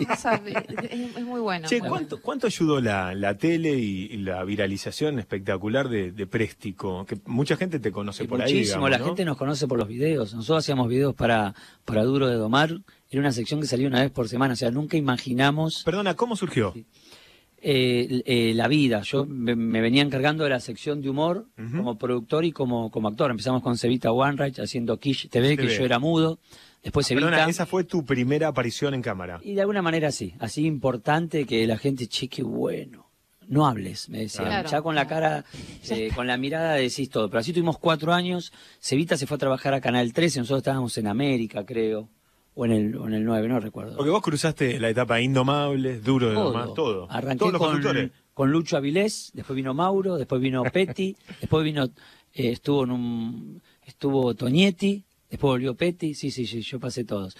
Es, muy bueno. Che, ¿cuánto, ayudó la, la tele y, la viralización espectacular de, Préstico? Que mucha gente te conoce por ahí. Muchísimo, la gente nos conoce por los videos. Nosotros hacíamos videos para, para Duro de Domar. Era una sección que salió una vez por semana. O sea, nunca imaginamos. Perdona, ¿cómo surgió? Eh, eh, la vida. Yo me, venía encargando de la sección de humor como productor y como, como actor. Empezamos con Sevita Wanreich haciendo Kish TV, que yo era mudo. Después Sevita. Ah, esa fue tu primera aparición en cámara. Y de alguna manera sí, así importante que la gente, che, bueno. No hables, me decían. Ya con la cara, eh, con la mirada decís todo. Pero así tuvimos cuatro años. Sevita se fue a trabajar a Canal 13, nosotros estábamos en América, creo o en el, el 9, no recuerdo. Porque vos cruzaste la etapa indomable, Duro de todo. todo. Arranqué con, Lucho Avilés, después vino Mauro, después vino Petty, después vino, eh, estuvo en un, estuvo Toñetti, después volvió Petty, sí, sí, sí, yo pasé todos.